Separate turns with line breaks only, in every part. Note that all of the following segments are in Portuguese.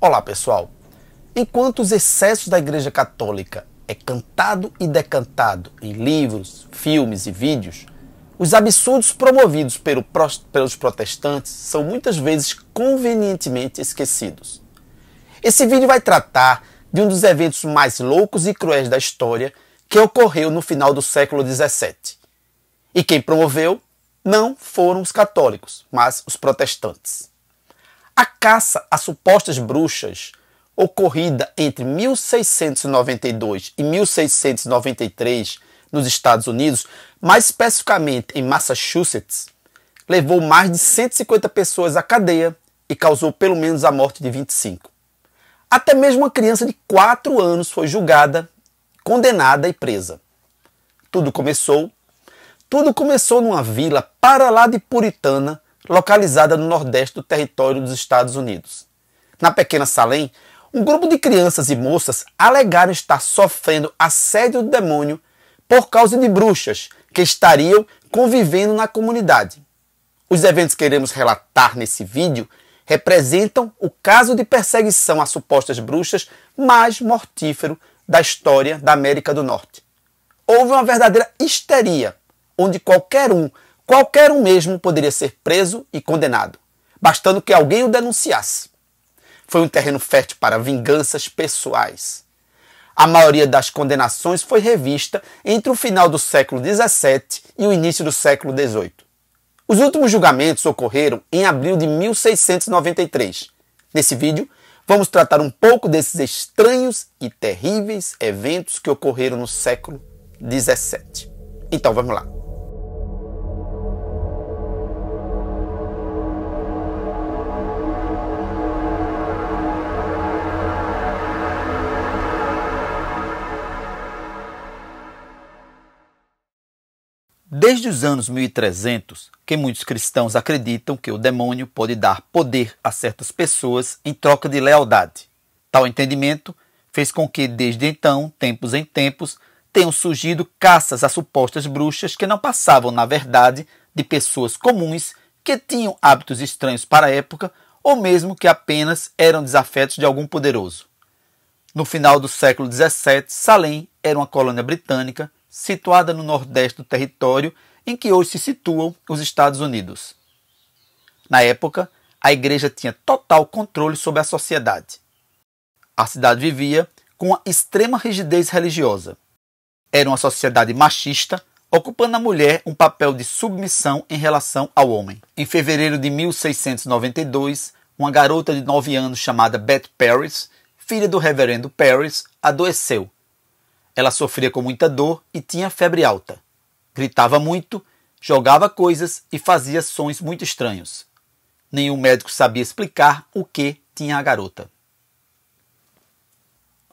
Olá, pessoal. Enquanto os excessos da Igreja Católica é cantado e decantado em livros, filmes e vídeos, os absurdos promovidos pelo, pelos protestantes são muitas vezes convenientemente esquecidos. Esse vídeo vai tratar de um dos eventos mais loucos e cruéis da história que ocorreu no final do século XVII. E quem promoveu não foram os católicos, mas os protestantes. A caça a supostas bruxas, ocorrida entre 1692 e 1693 nos Estados Unidos, mais especificamente em Massachusetts, levou mais de 150 pessoas à cadeia e causou pelo menos a morte de 25. Até mesmo uma criança de 4 anos foi julgada, condenada e presa. Tudo começou. Tudo começou numa vila para lá de puritana localizada no nordeste do território dos Estados Unidos. Na pequena Salem, um grupo de crianças e moças alegaram estar sofrendo assédio do demônio por causa de bruxas que estariam convivendo na comunidade. Os eventos que iremos relatar nesse vídeo representam o caso de perseguição a supostas bruxas mais mortífero da história da América do Norte. Houve uma verdadeira histeria, onde qualquer um Qualquer um mesmo poderia ser preso e condenado, bastando que alguém o denunciasse. Foi um terreno fértil para vinganças pessoais. A maioria das condenações foi revista entre o final do século XVII e o início do século XVIII. Os últimos julgamentos ocorreram em abril de 1693. Nesse vídeo, vamos tratar um pouco desses estranhos e terríveis eventos que ocorreram no século XVII. Então vamos lá. Desde os anos 1300, que muitos cristãos acreditam que o demônio pode dar poder a certas pessoas em troca de lealdade. Tal entendimento fez com que, desde então, tempos em tempos, tenham surgido caças a supostas bruxas que não passavam, na verdade, de pessoas comuns que tinham hábitos estranhos para a época ou mesmo que apenas eram desafetos de algum poderoso. No final do século XVII, Salem era uma colônia britânica situada no nordeste do território em que hoje se situam os Estados Unidos. Na época, a igreja tinha total controle sobre a sociedade. A cidade vivia com uma extrema rigidez religiosa. Era uma sociedade machista, ocupando a mulher um papel de submissão em relação ao homem. Em fevereiro de 1692, uma garota de 9 anos chamada Beth Paris, filha do reverendo Paris, adoeceu ela sofria com muita dor e tinha febre alta. Gritava muito, jogava coisas e fazia sons muito estranhos. Nenhum médico sabia explicar o que tinha a garota.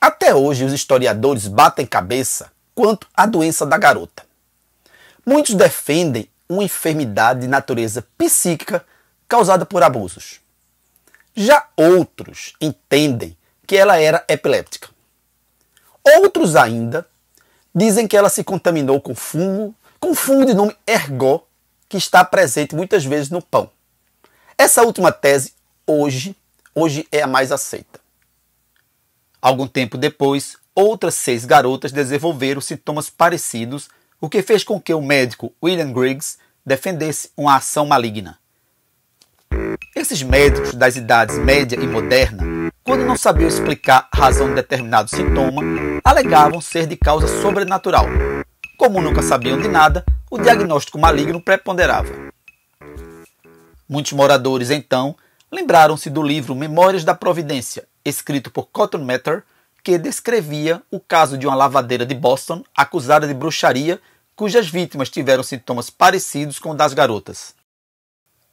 Até hoje, os historiadores batem cabeça quanto à doença da garota. Muitos defendem uma enfermidade de natureza psíquica causada por abusos. Já outros entendem que ela era epiléptica. Outros ainda dizem que ela se contaminou com fumo, com fumo de nome ergó, que está presente muitas vezes no pão. Essa última tese, hoje, hoje é a mais aceita. Algum tempo depois, outras seis garotas desenvolveram sintomas parecidos, o que fez com que o médico William Griggs defendesse uma ação maligna. Esses médicos das idades média e moderna quando não sabiam explicar a razão de determinado sintoma, alegavam ser de causa sobrenatural. Como nunca sabiam de nada, o diagnóstico maligno preponderava. Muitos moradores, então, lembraram-se do livro Memórias da Providência, escrito por Cotton Mather, que descrevia o caso de uma lavadeira de Boston acusada de bruxaria, cujas vítimas tiveram sintomas parecidos com o das garotas.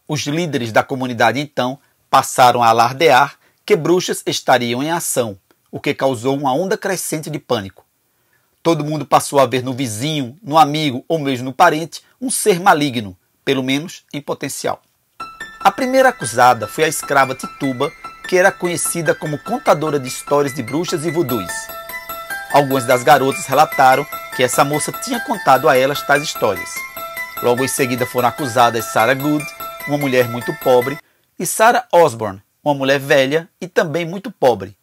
Os líderes da comunidade então passaram a alardear que bruxas estariam em ação, o que causou uma onda crescente de pânico. Todo mundo passou a ver no vizinho, no amigo ou mesmo no parente um ser maligno, pelo menos em potencial. A primeira acusada foi a escrava Tituba, que era conhecida como contadora de histórias de bruxas e voodoos. Algumas das garotas relataram que essa moça tinha contado a elas tais histórias. Logo em seguida foram acusadas Sarah Good, uma mulher muito pobre, e Sarah Osborne, uma mulher velha e também muito pobre.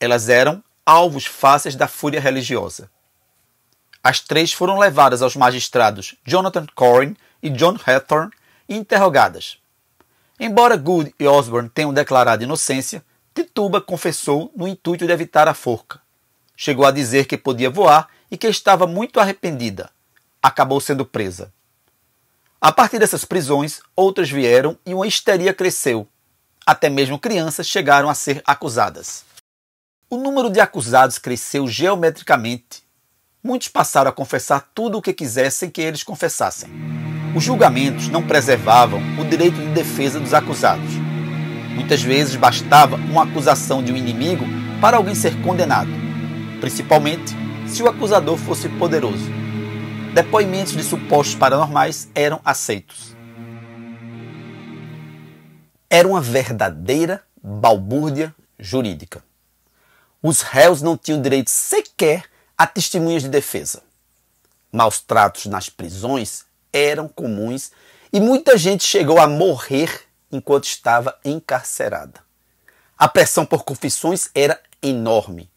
Elas eram alvos fáceis da fúria religiosa. As três foram levadas aos magistrados Jonathan Corrin e John Hathorne e interrogadas. Embora Good e Osborne tenham declarado inocência, Tituba confessou no intuito de evitar a forca. Chegou a dizer que podia voar e que estava muito arrependida. Acabou sendo presa. A partir dessas prisões, outras vieram e uma histeria cresceu, até mesmo crianças chegaram a ser acusadas. O número de acusados cresceu geometricamente. Muitos passaram a confessar tudo o que quisessem que eles confessassem. Os julgamentos não preservavam o direito de defesa dos acusados. Muitas vezes bastava uma acusação de um inimigo para alguém ser condenado, principalmente se o acusador fosse poderoso. Depoimentos de supostos paranormais eram aceitos era uma verdadeira balbúrdia jurídica. Os réus não tinham direito sequer a testemunhas de defesa. Maus tratos nas prisões eram comuns e muita gente chegou a morrer enquanto estava encarcerada. A pressão por confissões era enorme.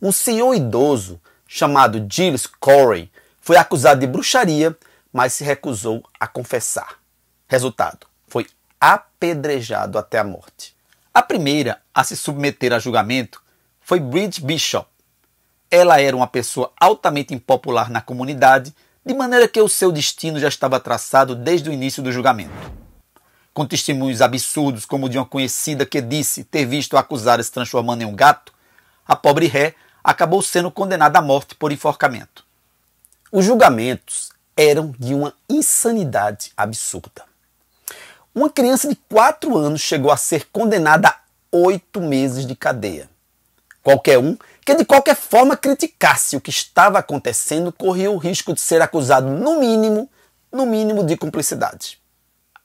Um senhor idoso chamado Gilles Corey foi acusado de bruxaria, mas se recusou a confessar. Resultado: apedrejado até a morte. A primeira a se submeter a julgamento foi Bridge Bishop. Ela era uma pessoa altamente impopular na comunidade, de maneira que o seu destino já estava traçado desde o início do julgamento. Com testemunhos absurdos, como o de uma conhecida que disse ter visto o acusado se transformando em um gato, a pobre ré acabou sendo condenada à morte por enforcamento. Os julgamentos eram de uma insanidade absurda. Uma criança de 4 anos chegou a ser condenada a 8 meses de cadeia. Qualquer um que de qualquer forma criticasse o que estava acontecendo corria o risco de ser acusado, no mínimo, no mínimo de cumplicidade.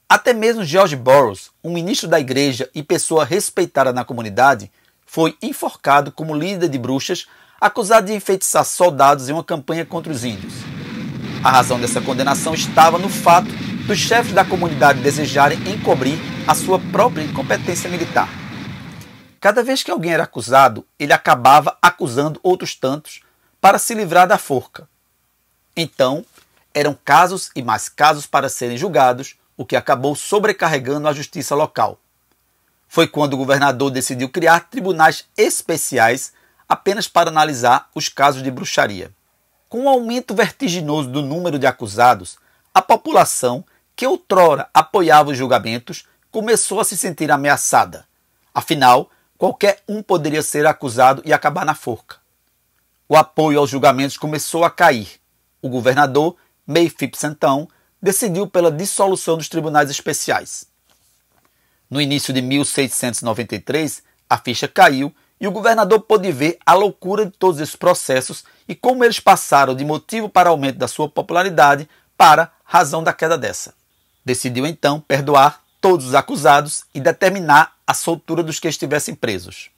Até mesmo George Boros, um ministro da igreja e pessoa respeitada na comunidade, foi enforcado como líder de bruxas, acusado de enfeitiçar soldados em uma campanha contra os índios. A razão dessa condenação estava no fato dos chefes da comunidade desejarem encobrir a sua própria incompetência militar. Cada vez que alguém era acusado, ele acabava acusando outros tantos para se livrar da forca. Então, eram casos e mais casos para serem julgados, o que acabou sobrecarregando a justiça local. Foi quando o governador decidiu criar tribunais especiais apenas para analisar os casos de bruxaria. Com o um aumento vertiginoso do número de acusados, a população que outrora apoiava os julgamentos, começou a se sentir ameaçada. Afinal, qualquer um poderia ser acusado e acabar na forca. O apoio aos julgamentos começou a cair. O governador, Phipps, Santão, decidiu pela dissolução dos tribunais especiais. No início de 1693, a ficha caiu e o governador pôde ver a loucura de todos esses processos e como eles passaram de motivo para aumento da sua popularidade para razão da queda dessa. Decidiu então perdoar todos os acusados e determinar a soltura dos que estivessem presos.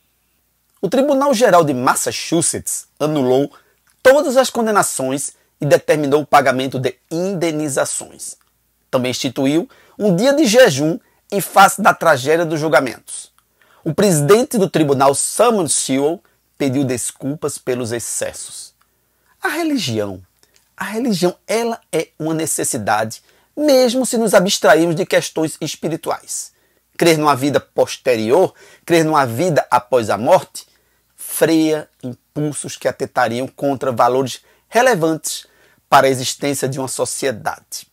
O Tribunal Geral de Massachusetts anulou todas as condenações e determinou o pagamento de indenizações. Também instituiu um dia de jejum em face da tragédia dos julgamentos. O presidente do tribunal, Samuel Sewell, pediu desculpas pelos excessos. A religião, a religião, ela é uma necessidade mesmo se nos abstrairmos de questões espirituais. Crer numa vida posterior, crer numa vida após a morte, freia impulsos que atetariam contra valores relevantes para a existência de uma sociedade.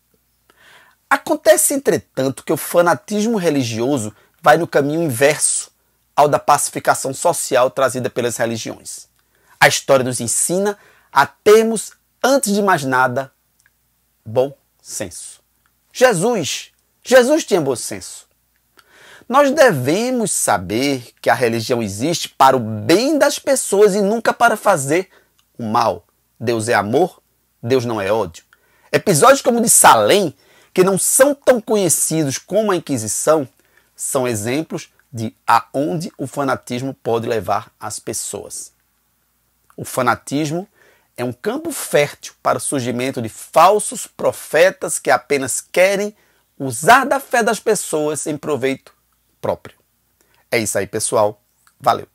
Acontece, entretanto, que o fanatismo religioso vai no caminho inverso ao da pacificação social trazida pelas religiões. A história nos ensina a termos, antes de mais nada, bom senso. Jesus. Jesus tinha bom senso. Nós devemos saber que a religião existe para o bem das pessoas e nunca para fazer o mal. Deus é amor, Deus não é ódio. Episódios como o de Salem, que não são tão conhecidos como a Inquisição, são exemplos de aonde o fanatismo pode levar as pessoas. O fanatismo é um campo fértil para o surgimento de falsos profetas que apenas querem usar da fé das pessoas em proveito próprio. É isso aí, pessoal. Valeu!